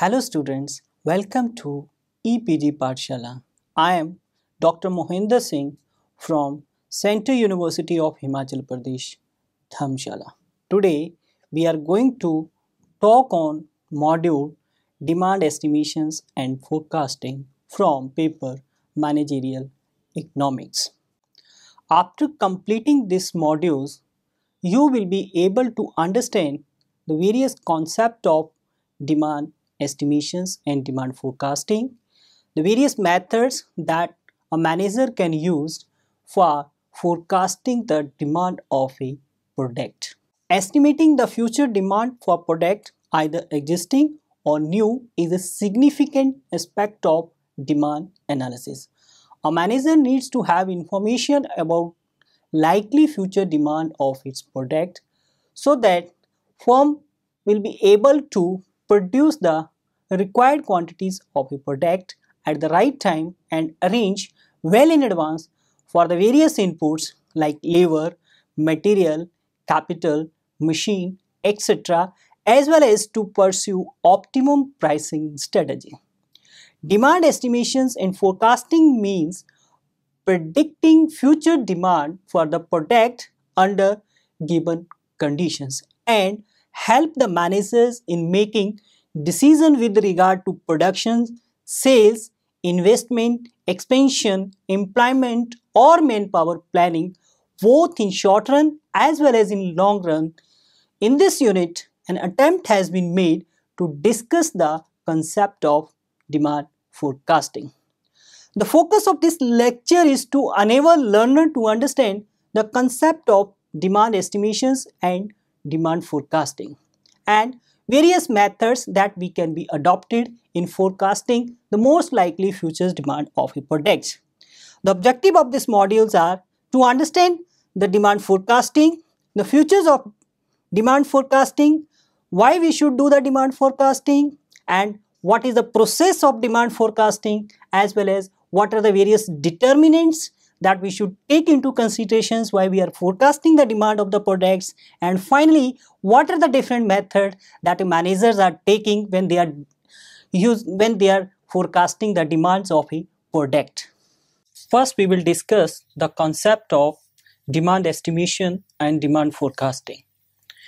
Hello students, welcome to EPG Parshala. I am Dr. Mohinder Singh from Central University of Himachal Pradesh, Dhamshala. Today we are going to talk on module demand estimations and forecasting from paper managerial economics. After completing these modules, you will be able to understand the various concept of demand estimations and demand forecasting. The various methods that a manager can use for forecasting the demand of a product. Estimating the future demand for product either existing or new is a significant aspect of demand analysis. A manager needs to have information about likely future demand of its product so that firm will be able to produce the required quantities of a product at the right time and arrange well in advance for the various inputs like labor, material, capital, machine, etc. as well as to pursue optimum pricing strategy. Demand estimations and forecasting means predicting future demand for the product under given conditions and help the managers in making decision with regard to production, sales, investment, expansion, employment or manpower planning both in short run as well as in long run. In this unit, an attempt has been made to discuss the concept of demand forecasting. The focus of this lecture is to enable learner to understand the concept of demand estimations and demand forecasting and various methods that we can be adopted in forecasting the most likely futures demand of a product. The objective of these modules are to understand the demand forecasting, the futures of demand forecasting, why we should do the demand forecasting and what is the process of demand forecasting as well as what are the various determinants that we should take into considerations why we are forecasting the demand of the products and finally what are the different methods that managers are taking when they are use when they are forecasting the demands of a product. First we will discuss the concept of demand estimation and demand forecasting.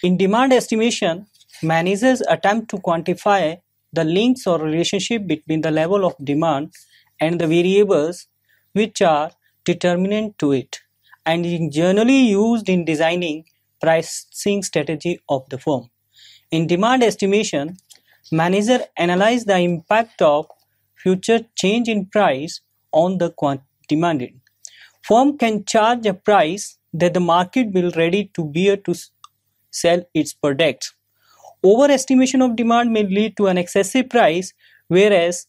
In demand estimation, managers attempt to quantify the links or relationship between the level of demand and the variables which are determinant to it and is generally used in designing pricing strategy of the firm. In demand estimation, manager analyze the impact of future change in price on the demanded. Firm can charge a price that the market will ready to bear to sell its products. Overestimation of demand may lead to an excessive price, whereas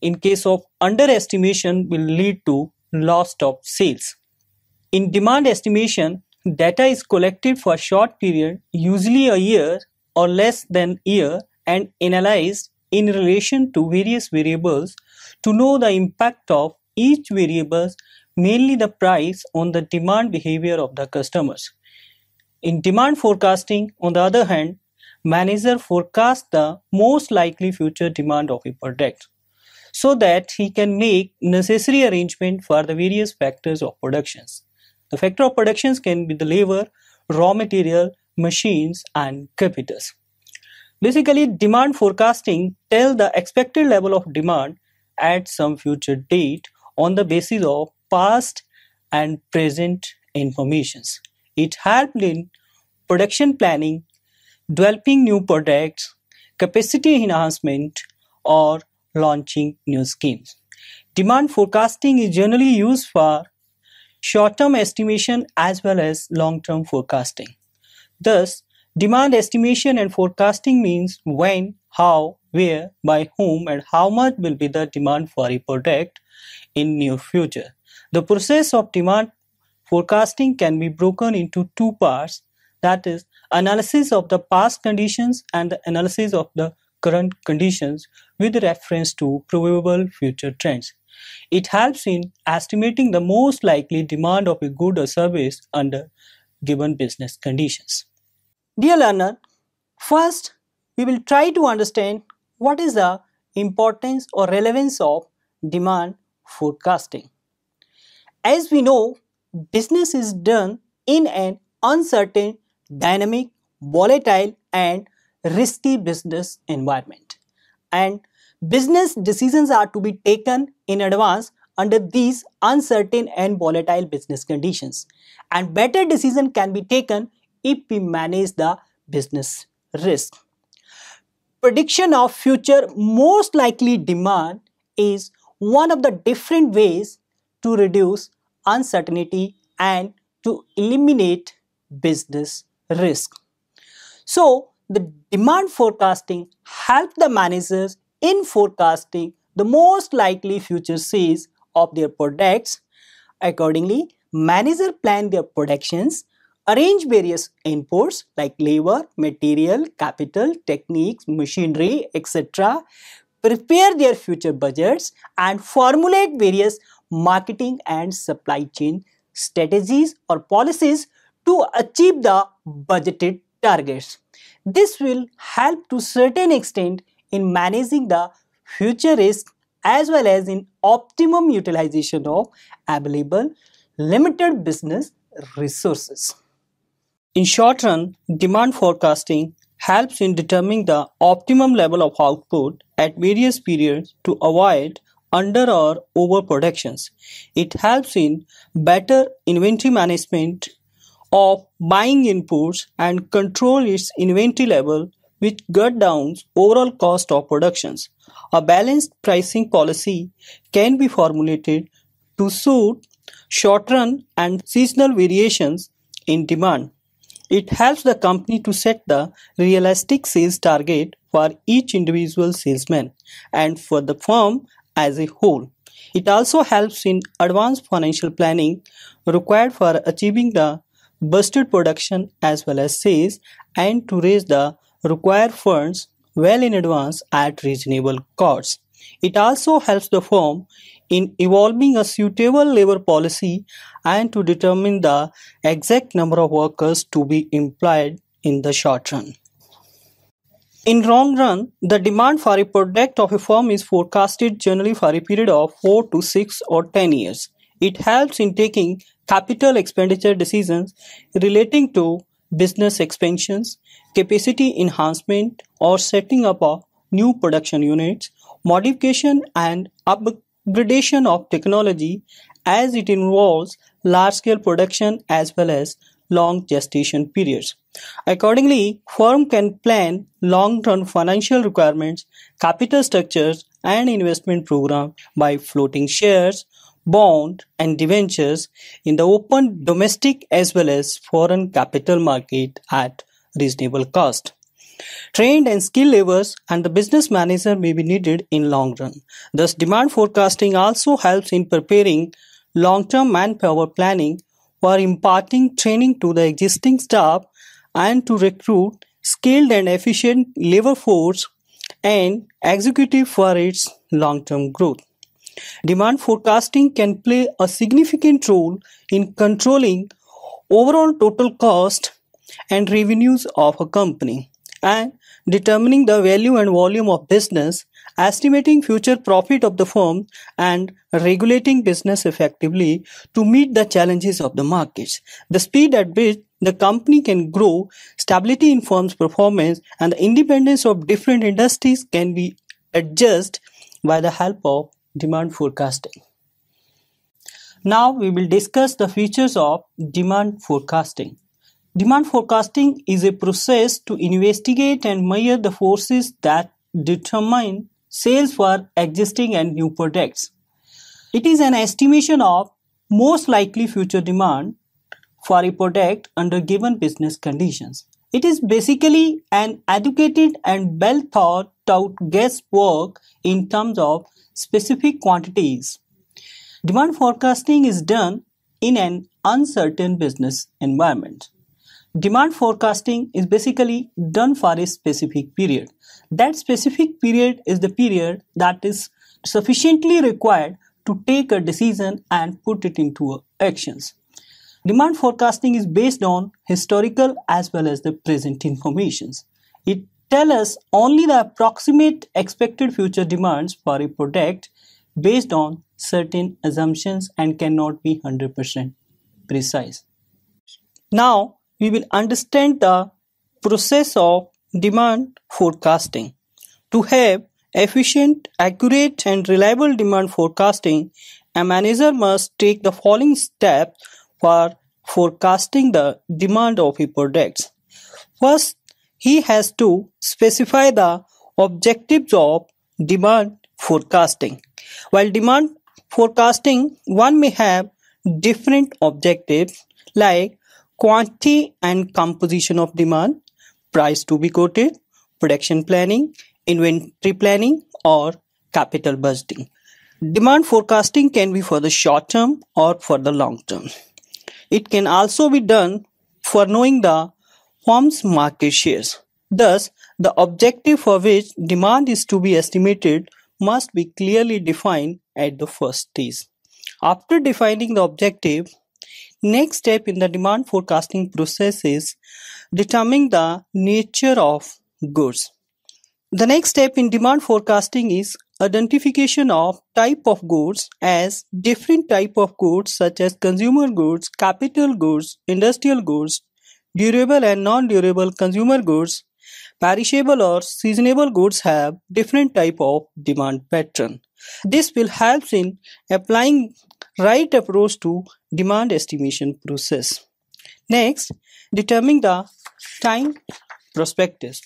in case of underestimation will lead to loss of sales. In demand estimation, data is collected for a short period, usually a year or less than a year, and analyzed in relation to various variables to know the impact of each variable, mainly the price, on the demand behavior of the customers. In demand forecasting, on the other hand, manager forecast the most likely future demand of a product so that he can make necessary arrangement for the various factors of productions. The factor of productions can be the labor, raw material, machines and capitals. Basically, demand forecasting tell the expected level of demand at some future date on the basis of past and present informations. It helped in production planning, developing new products, capacity enhancement, or launching new schemes. Demand forecasting is generally used for short-term estimation as well as long-term forecasting. Thus, demand estimation and forecasting means when, how, where, by whom and how much will be the demand for a product in near future. The process of demand forecasting can be broken into two parts that is analysis of the past conditions and the analysis of the current conditions with reference to probable future trends. It helps in estimating the most likely demand of a good or service under given business conditions. Dear learner, first we will try to understand what is the importance or relevance of demand forecasting. As we know, business is done in an uncertain, dynamic, volatile and risky business environment. And business decisions are to be taken in advance under these uncertain and volatile business conditions. And better decision can be taken if we manage the business risk. Prediction of future most likely demand is one of the different ways to reduce uncertainty and to eliminate business risk. So, the demand forecasting help the managers in forecasting the most likely future sales of their products. Accordingly, managers plan their productions, arrange various inputs like labor, material, capital, techniques, machinery, etc., prepare their future budgets and formulate various marketing and supply chain strategies or policies to achieve the budgeted targets. This will help to certain extent in managing the future risk as well as in optimum utilization of available limited business resources. In short run, demand forecasting helps in determining the optimum level of output at various periods to avoid under or over productions. It helps in better inventory management of buying inputs and control its inventory level, which cut down overall cost of productions. A balanced pricing policy can be formulated to suit short-run and seasonal variations in demand. It helps the company to set the realistic sales target for each individual salesman and for the firm as a whole. It also helps in advanced financial planning required for achieving the boosted production as well as sales and to raise the required funds well in advance at reasonable costs. It also helps the firm in evolving a suitable labor policy and to determine the exact number of workers to be employed in the short run. In long run, the demand for a product of a firm is forecasted generally for a period of 4 to 6 or 10 years. It helps in taking capital expenditure decisions relating to business expansions, capacity enhancement, or setting up of new production units, modification and upgradation of technology as it involves large scale production as well as long gestation periods. Accordingly, firm can plan long-term financial requirements, capital structures, and investment program by floating shares, bond and debentures in the open domestic as well as foreign capital market at reasonable cost. Trained and skilled laborers and the business manager may be needed in long run. Thus demand forecasting also helps in preparing long-term manpower planning for imparting training to the existing staff and to recruit skilled and efficient labor force and executive for its long-term growth. Demand forecasting can play a significant role in controlling overall total cost and revenues of a company and determining the value and volume of business, estimating future profit of the firm, and regulating business effectively to meet the challenges of the markets. The speed at which the company can grow, stability in firm's performance, and the independence of different industries can be adjusted by the help of demand forecasting. Now we will discuss the features of demand forecasting. Demand forecasting is a process to investigate and measure the forces that determine sales for existing and new products. It is an estimation of most likely future demand for a product under given business conditions. It is basically an educated and well thought out guesswork in terms of specific quantities. Demand forecasting is done in an uncertain business environment. Demand forecasting is basically done for a specific period. That specific period is the period that is sufficiently required to take a decision and put it into actions. Demand forecasting is based on historical as well as the present informations. It tell us only the approximate expected future demands for a product based on certain assumptions and cannot be 100% precise. Now we will understand the process of demand forecasting. To have efficient, accurate, and reliable demand forecasting, a manager must take the following steps for forecasting the demand of a product. First, he has to specify the objectives of demand forecasting. While demand forecasting, one may have different objectives like quantity and composition of demand, price to be quoted, production planning, inventory planning, or capital budgeting. Demand forecasting can be for the short term or for the long term. It can also be done for knowing the forms market shares. Thus, the objective for which demand is to be estimated must be clearly defined at the first stage. After defining the objective, next step in the demand forecasting process is determining the nature of goods. The next step in demand forecasting is identification of type of goods as different type of goods such as consumer goods, capital goods, industrial goods, Durable and non-durable consumer goods, perishable or seasonable goods have different type of demand pattern. This will help in applying right approach to demand estimation process. Next, determining the time prospectus.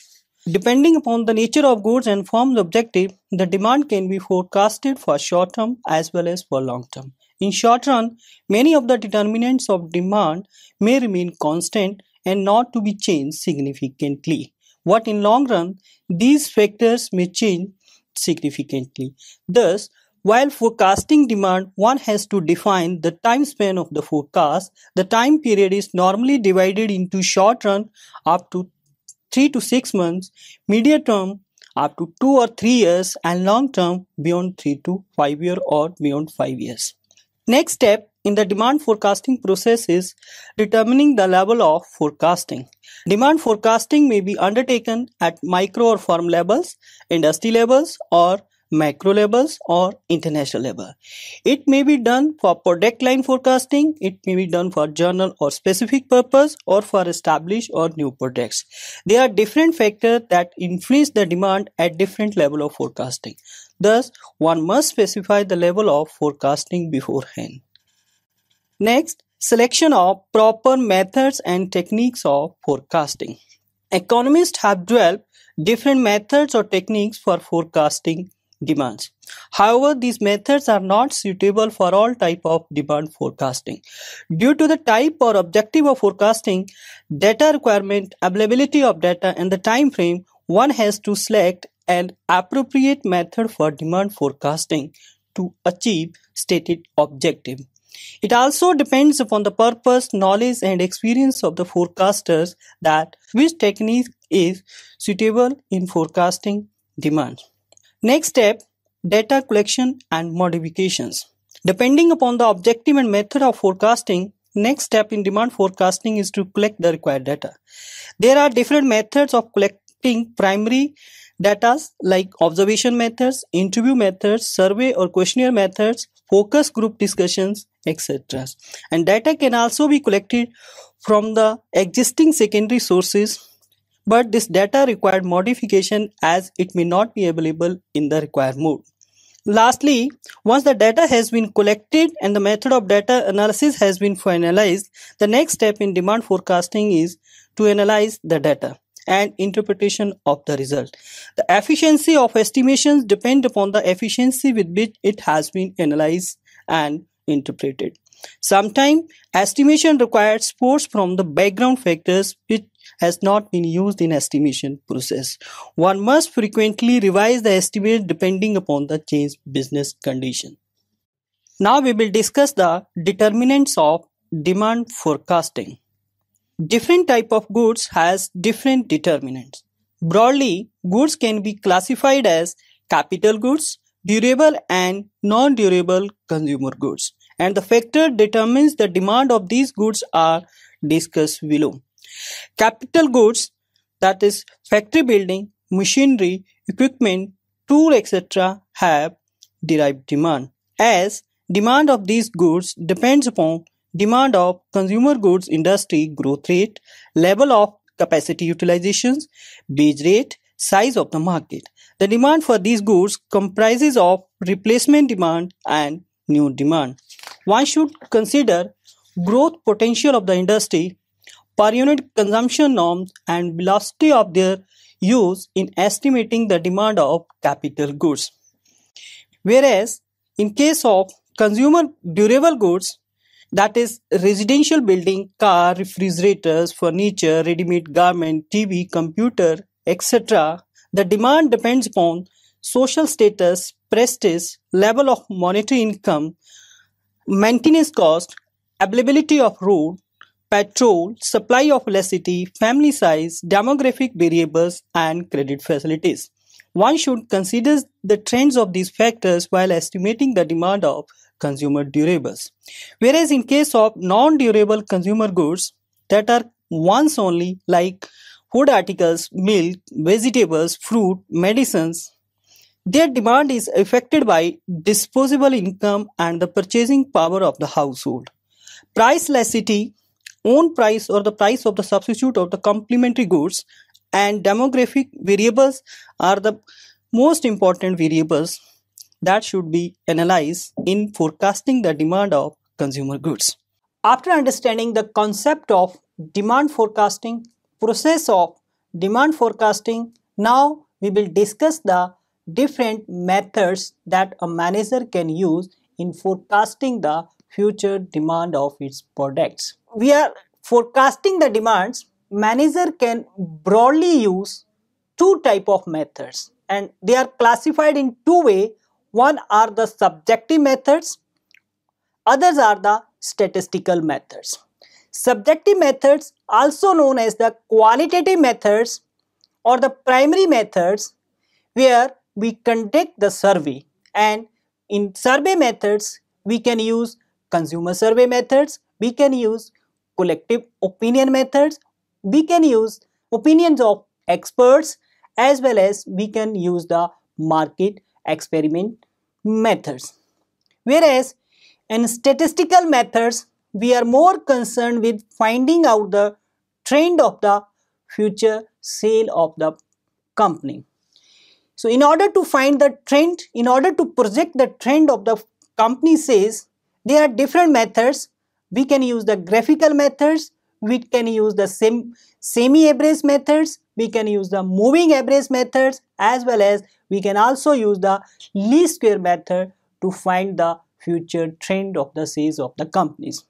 Depending upon the nature of goods and firm's objective, the demand can be forecasted for short term as well as for long term. In short run, many of the determinants of demand may remain constant and not to be changed significantly. What in long run, these factors may change significantly. Thus, while forecasting demand, one has to define the time span of the forecast. The time period is normally divided into short run up to 3 to 6 months, medium term up to 2 or 3 years and long term beyond 3 to 5 year or beyond 5 years. Next step in the demand forecasting process is determining the level of forecasting. Demand forecasting may be undertaken at micro or firm levels, industry levels, or macro levels or international level. It may be done for product line forecasting, it may be done for journal or specific purpose or for established or new products. There are different factors that influence the demand at different level of forecasting. Thus, one must specify the level of forecasting beforehand. Next, selection of proper methods and techniques of forecasting. Economists have developed different methods or techniques for forecasting demands. However, these methods are not suitable for all type of demand forecasting. Due to the type or objective of forecasting, data requirement, availability of data and the time frame, one has to select an appropriate method for demand forecasting to achieve stated objective. It also depends upon the purpose, knowledge, and experience of the forecasters that which technique is suitable in forecasting demand. Next step data collection and modifications. Depending upon the objective and method of forecasting, next step in demand forecasting is to collect the required data. There are different methods of collecting primary data like observation methods, interview methods, survey or questionnaire methods, focus group discussions, etc. And data can also be collected from the existing secondary sources, but this data required modification as it may not be available in the required mode. Lastly, once the data has been collected and the method of data analysis has been finalized, the next step in demand forecasting is to analyze the data and interpretation of the result. The efficiency of estimations depend upon the efficiency with which it has been analyzed and interpreted. Sometimes estimation requires force from the background factors which has not been used in estimation process. One must frequently revise the estimate depending upon the changed business condition. Now we will discuss the determinants of demand forecasting. Different type of goods has different determinants. Broadly, goods can be classified as capital goods, durable and non-durable consumer goods. And the factor determines the demand of these goods are discussed below. Capital goods, that is factory building, machinery, equipment, tool, etc. have derived demand as demand of these goods depends upon demand of consumer goods industry growth rate, level of capacity utilizations, wage rate, size of the market. The demand for these goods comprises of replacement demand and new demand. One should consider growth potential of the industry, per unit consumption norms and velocity of their use in estimating the demand of capital goods. Whereas in case of consumer durable goods, that is residential building car refrigerators furniture ready made garment tv computer etc the demand depends upon social status prestige level of monetary income maintenance cost availability of road petrol supply of electricity family size demographic variables and credit facilities one should consider the trends of these factors while estimating the demand of consumer durables. Whereas in case of non-durable consumer goods that are once only like food articles, milk, vegetables, fruit, medicines, their demand is affected by disposable income and the purchasing power of the household. Price elasticity, own price or the price of the substitute of the complementary goods and demographic variables are the most important variables that should be analyzed in forecasting the demand of consumer goods. After understanding the concept of demand forecasting, process of demand forecasting, now we will discuss the different methods that a manager can use in forecasting the future demand of its products. We are forecasting the demands. Manager can broadly use two type of methods and they are classified in two way one are the subjective methods, others are the statistical methods. Subjective methods, also known as the qualitative methods or the primary methods, where we conduct the survey and in survey methods, we can use consumer survey methods, we can use collective opinion methods, we can use opinions of experts as well as we can use the market experiment methods. Whereas in statistical methods, we are more concerned with finding out the trend of the future sale of the company. So in order to find the trend, in order to project the trend of the company sales, there are different methods. We can use the graphical methods, we can use the sem semi-average methods, we can use the moving average methods as well as we can also use the least square method to find the future trend of the sales of the companies.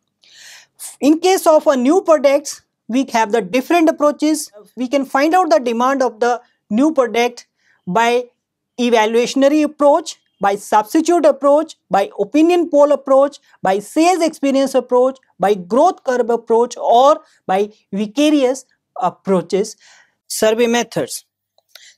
In case of a new product, we have the different approaches. We can find out the demand of the new product by evaluationary approach, by substitute approach, by opinion poll approach, by sales experience approach, by growth curve approach or by vicarious approaches, survey methods.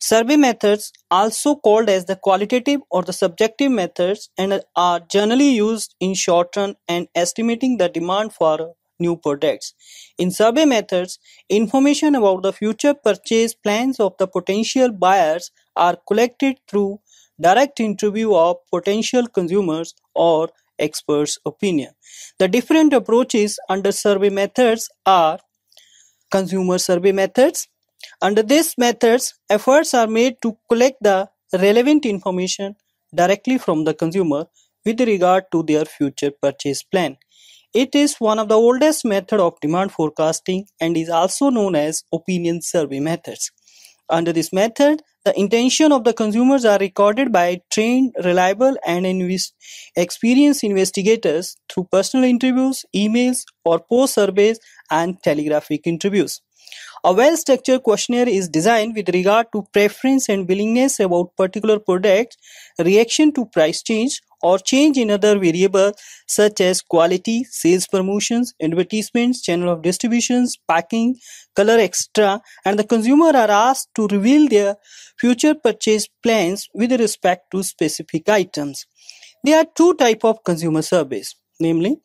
Survey methods, also called as the qualitative or the subjective methods, and are generally used in short run and estimating the demand for new products. In survey methods, information about the future purchase plans of the potential buyers are collected through direct interview of potential consumers or experts' opinion. The different approaches under survey methods are consumer survey methods, under these methods, efforts are made to collect the relevant information directly from the consumer with regard to their future purchase plan. It is one of the oldest method of demand forecasting and is also known as opinion survey methods. Under this method, the intention of the consumers are recorded by trained, reliable, and experienced investigators through personal interviews, emails, or post surveys and telegraphic interviews. A well-structured questionnaire is designed with regard to preference and willingness about particular products, reaction to price change, or change in other variables such as quality, sales promotions, advertisements, channel of distributions, packing, color, extra, And the consumer are asked to reveal their future purchase plans with respect to specific items. There are two type of consumer surveys, namely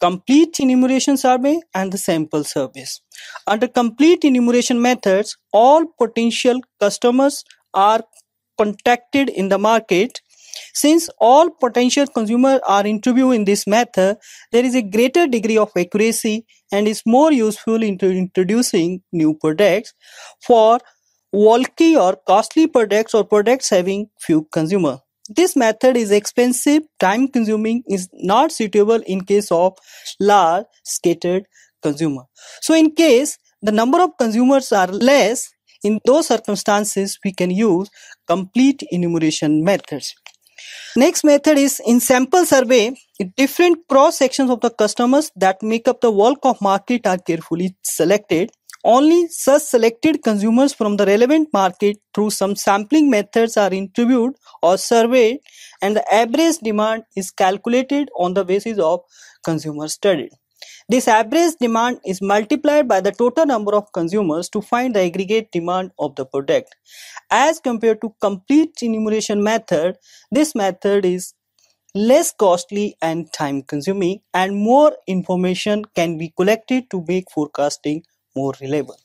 complete enumeration survey and the sample surveys. Under complete enumeration methods, all potential customers are contacted in the market. Since all potential consumers are interviewed in this method, there is a greater degree of accuracy and is more useful in introducing new products for bulky or costly products or products having few consumers. This method is expensive, time consuming, is not suitable in case of large scattered consumer. So in case the number of consumers are less, in those circumstances we can use complete enumeration methods. Next method is in sample survey, different cross sections of the customers that make up the bulk of market are carefully selected. Only such selected consumers from the relevant market through some sampling methods are interviewed or surveyed and the average demand is calculated on the basis of consumers studied. This average demand is multiplied by the total number of consumers to find the aggregate demand of the product. As compared to complete enumeration method, this method is less costly and time consuming and more information can be collected to make forecasting more reliable.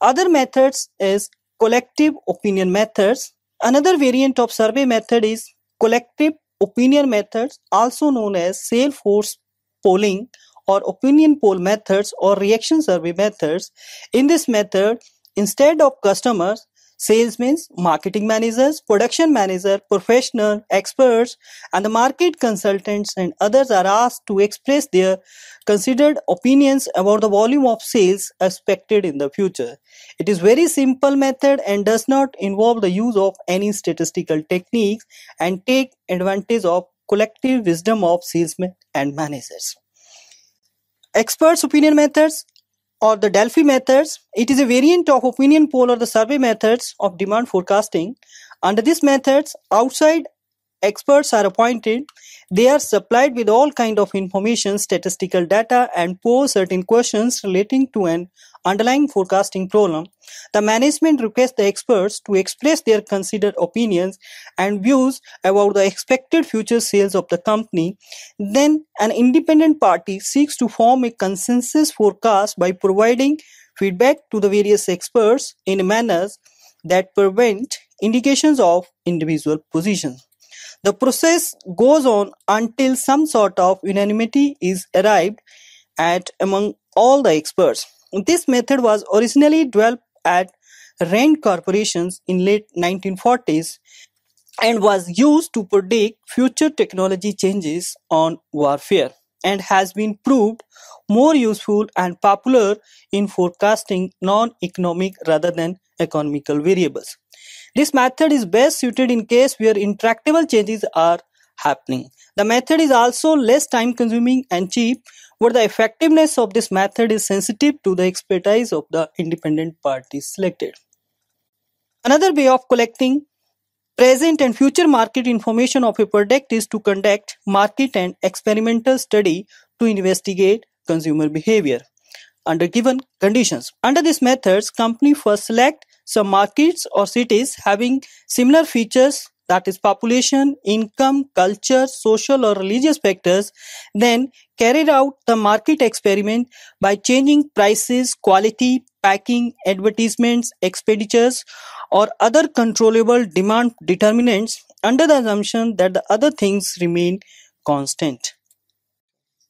Other methods is collective opinion methods. Another variant of survey method is collective opinion methods also known as sales force polling or opinion poll methods or reaction survey methods. In this method, instead of customers, salesmen, marketing managers, production managers, professional, experts, and the market consultants and others are asked to express their considered opinions about the volume of sales expected in the future. It is very simple method and does not involve the use of any statistical techniques and take advantage of collective wisdom of salesmen and managers. Experts opinion methods or the Delphi methods, it is a variant of opinion poll or the survey methods of demand forecasting. Under these methods, outside Experts are appointed. They are supplied with all kind of information, statistical data, and pose certain questions relating to an underlying forecasting problem. The management requests the experts to express their considered opinions and views about the expected future sales of the company. Then, an independent party seeks to form a consensus forecast by providing feedback to the various experts in manners that prevent indications of individual positions. The process goes on until some sort of unanimity is arrived at among all the experts. This method was originally developed at Rand corporations in late 1940s and was used to predict future technology changes on warfare and has been proved more useful and popular in forecasting non-economic rather than economical variables. This method is best suited in case where intractable changes are happening. The method is also less time consuming and cheap, but the effectiveness of this method is sensitive to the expertise of the independent party selected. Another way of collecting present and future market information of a product is to conduct market and experimental study to investigate consumer behavior under given conditions. Under these methods, company first select some markets or cities having similar features that is population, income, culture, social or religious factors, then carried out the market experiment by changing prices, quality, packing, advertisements, expenditures or other controllable demand determinants under the assumption that the other things remain constant.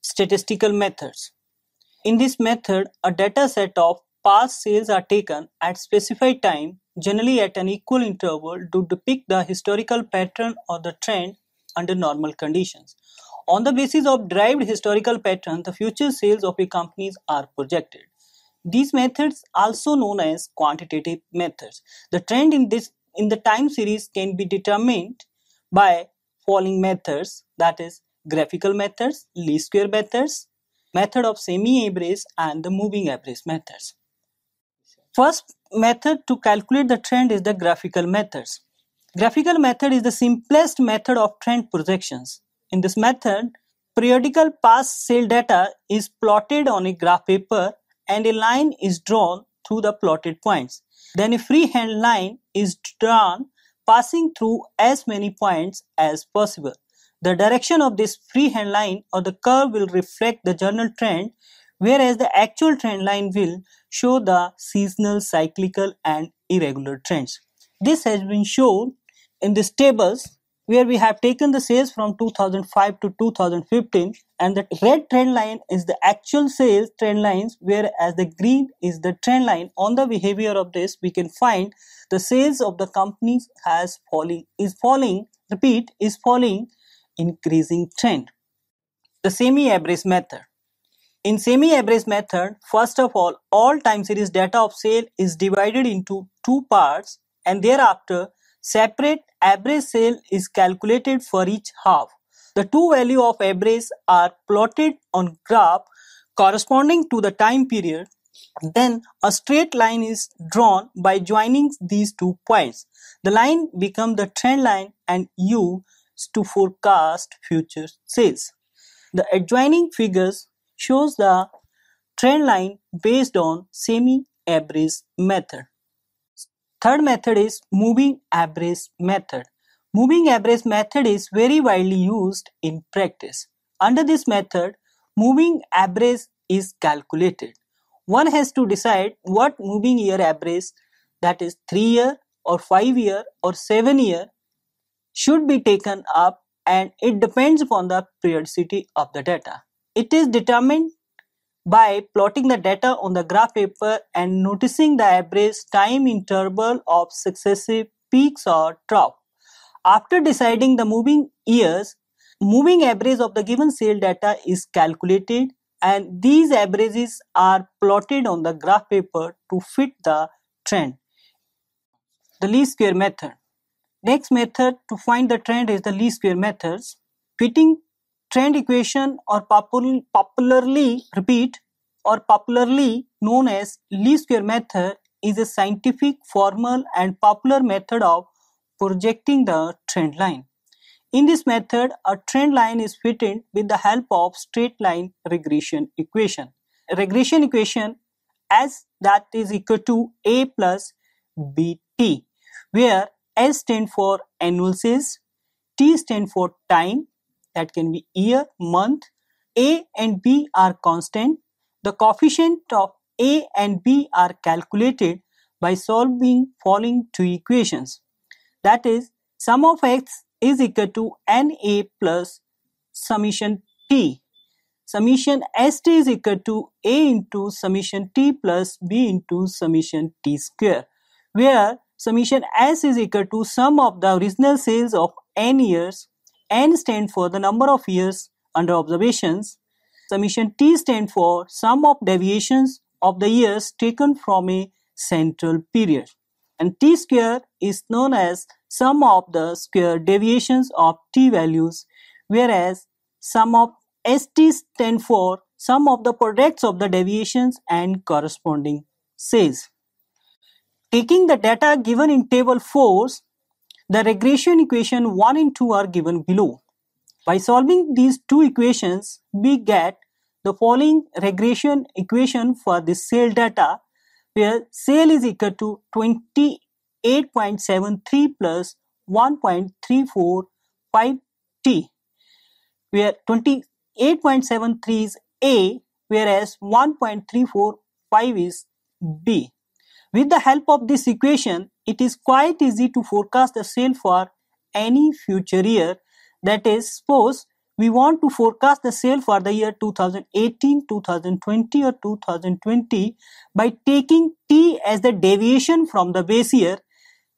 Statistical methods. In this method, a data set of Past sales are taken at specified time, generally at an equal interval to depict the historical pattern or the trend under normal conditions. On the basis of derived historical pattern, the future sales of a companies are projected. These methods also known as quantitative methods. The trend in this in the time series can be determined by following methods that is graphical methods, least square methods, method of semi-average and the moving average methods. First method to calculate the trend is the graphical methods. Graphical method is the simplest method of trend projections. In this method, periodical past sale data is plotted on a graph paper and a line is drawn through the plotted points. Then a freehand line is drawn passing through as many points as possible. The direction of this freehand line or the curve will reflect the general trend whereas the actual trend line will show the seasonal, cyclical, and irregular trends. This has been shown in these tables where we have taken the sales from 2005 to 2015 and the red trend line is the actual sales trend lines whereas the green is the trend line on the behavior of this we can find the sales of the companies has falling is falling repeat is falling increasing trend the semi average method in semi-average method, first of all, all time series data of sale is divided into two parts and thereafter separate average sale is calculated for each half. The two value of average are plotted on graph corresponding to the time period. Then a straight line is drawn by joining these two points. The line becomes the trend line and used to forecast future sales. The adjoining figures shows the trend line based on semi-average method. Third method is moving average method. Moving average method is very widely used in practice. Under this method, moving average is calculated. One has to decide what moving year average that is 3 year or 5 year or 7 year should be taken up and it depends upon the periodicity of the data. It is determined by plotting the data on the graph paper and noticing the average time interval of successive peaks or troughs. After deciding the moving years, moving average of the given sale data is calculated and these averages are plotted on the graph paper to fit the trend. The least square method. Next method to find the trend is the least square methods. Fitting trend equation or popularly repeat or popularly known as least square method is a scientific formal and popular method of projecting the trend line. In this method, a trend line is fitted with the help of straight line regression equation. A regression equation as that is equal to A plus BT, where S stand for analysis, T stand for time, that can be year, month. A and B are constant. The coefficient of A and B are calculated by solving following two equations. That is, sum of x is equal to Na plus summation t. Summation st is equal to A into summation t plus B into summation t square, where summation s is equal to sum of the original sales of n years N stand for the number of years under observations. Summation T stand for sum of deviations of the years taken from a central period. And T square is known as sum of the square deviations of T values, whereas sum of ST stand for sum of the products of the deviations and corresponding says. Taking the data given in table 4, the regression equation 1 and 2 are given below. By solving these two equations, we get the following regression equation for the sale data where sale is equal to 28.73 plus 1.345t where 28.73 is A whereas 1.345 is B. With the help of this equation, it is quite easy to forecast the sale for any future year. That is, suppose we want to forecast the sale for the year 2018, 2020 or 2020 by taking T as the deviation from the base year.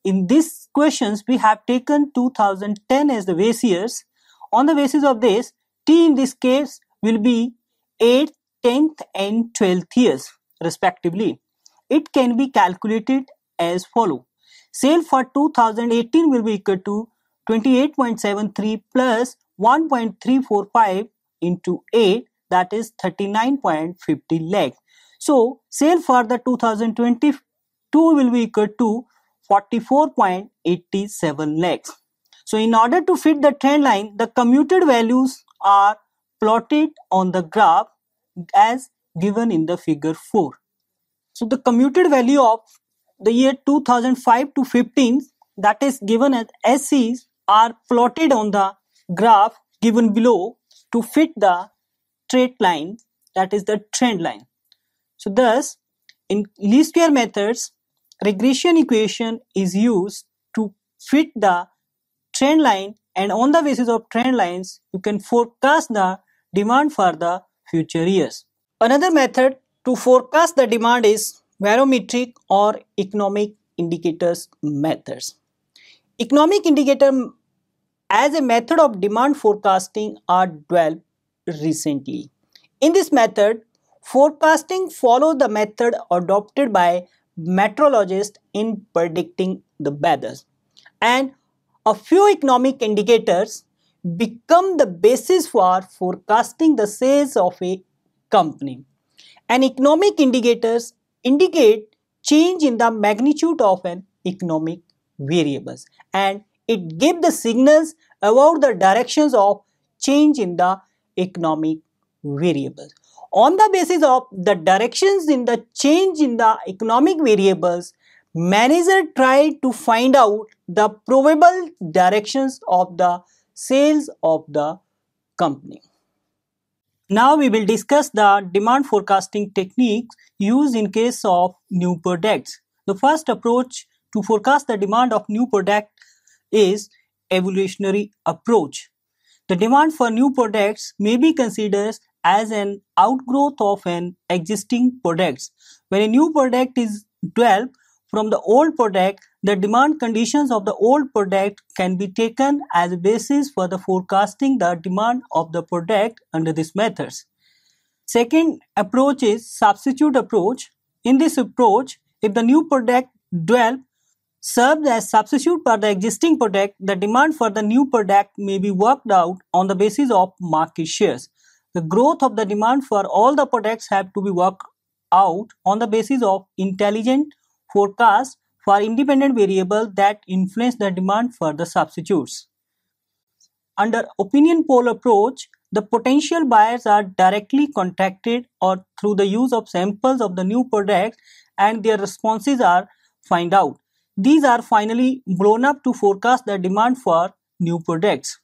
In these questions, we have taken 2010 as the base years. On the basis of this, T in this case will be 8th, 10th and 12th years respectively. It can be calculated as follow. Sale for 2018 will be equal to 28.73 plus 1.345 into 8 that is 39.50 lakh. So sale for the 2022 will be equal to 44.87 lakhs. So in order to fit the trend line, the commuted values are plotted on the graph as given in the figure 4. So the commuted value of the year 2005 to 15 that is given as SEs are plotted on the graph given below to fit the straight line that is the trend line. So thus in least square methods regression equation is used to fit the trend line and on the basis of trend lines you can forecast the demand for the future years. Another method to forecast the demand is barometric or economic indicators methods. Economic indicator as a method of demand forecasting are developed recently. In this method, forecasting follows the method adopted by meteorologists in predicting the weather. And a few economic indicators become the basis for forecasting the sales of a company. And economic indicators indicate change in the magnitude of an economic variables and it give the signals about the directions of change in the economic variables. On the basis of the directions in the change in the economic variables, manager tried to find out the probable directions of the sales of the company. Now we will discuss the demand forecasting techniques used in case of new products. The first approach to forecast the demand of new product is evolutionary approach. The demand for new products may be considered as an outgrowth of an existing product. When a new product is developed, from the old product, the demand conditions of the old product can be taken as a basis for the forecasting the demand of the product under these methods. Second approach is substitute approach. In this approach, if the new product dwel serves as substitute for the existing product, the demand for the new product may be worked out on the basis of market shares. The growth of the demand for all the products have to be worked out on the basis of intelligent forecast for independent variable that influence the demand for the substitutes. Under opinion poll approach, the potential buyers are directly contacted or through the use of samples of the new product and their responses are find out. These are finally blown up to forecast the demand for new products.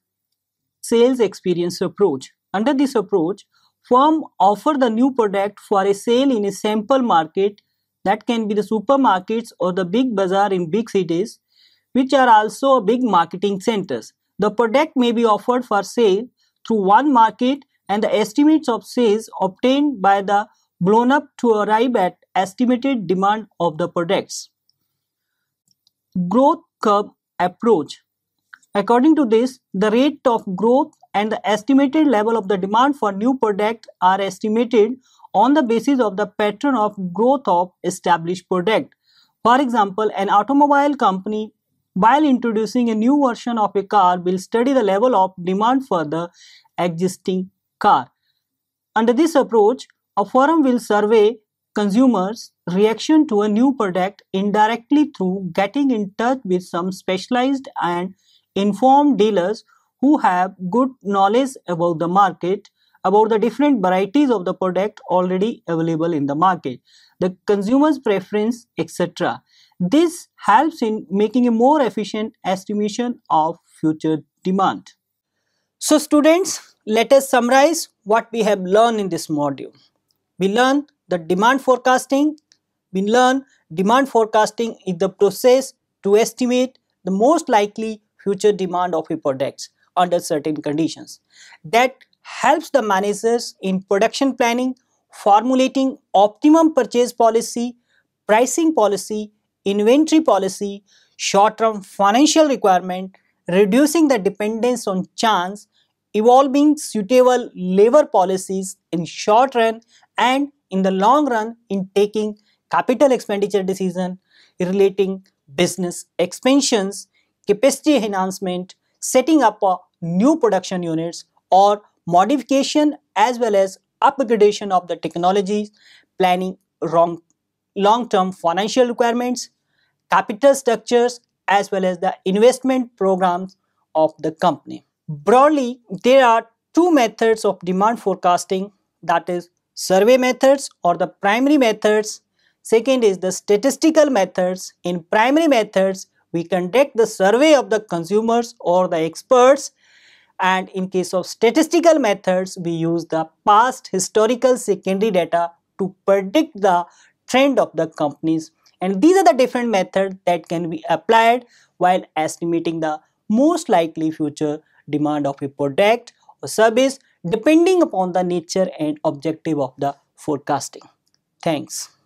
Sales experience approach. Under this approach, firm offer the new product for a sale in a sample market that can be the supermarkets or the big bazaar in big cities, which are also big marketing centers. The product may be offered for sale through one market, and the estimates of sales obtained by the blown up to arrive at estimated demand of the products. Growth curve approach. According to this, the rate of growth and the estimated level of the demand for new product are estimated on the basis of the pattern of growth of established product. For example, an automobile company while introducing a new version of a car will study the level of demand for the existing car. Under this approach, a firm will survey consumers' reaction to a new product indirectly through getting in touch with some specialized and informed dealers who have good knowledge about the market about the different varieties of the product already available in the market, the consumer's preference, etc. This helps in making a more efficient estimation of future demand. So students, let us summarize what we have learned in this module. We learned the demand forecasting. We learned demand forecasting is the process to estimate the most likely future demand of a product under certain conditions. That helps the managers in production planning, formulating optimum purchase policy, pricing policy, inventory policy, short-term financial requirement, reducing the dependence on chance, evolving suitable labor policies in short run and in the long run in taking capital expenditure decision relating business expansions, capacity enhancement, setting up new production units or modification as well as upgradation of the technologies, planning long-term financial requirements, capital structures as well as the investment programs of the company. Broadly, there are two methods of demand forecasting that is survey methods or the primary methods. Second is the statistical methods. In primary methods, we conduct the survey of the consumers or the experts and in case of statistical methods we use the past historical secondary data to predict the trend of the companies and these are the different methods that can be applied while estimating the most likely future demand of a product or service depending upon the nature and objective of the forecasting. Thanks.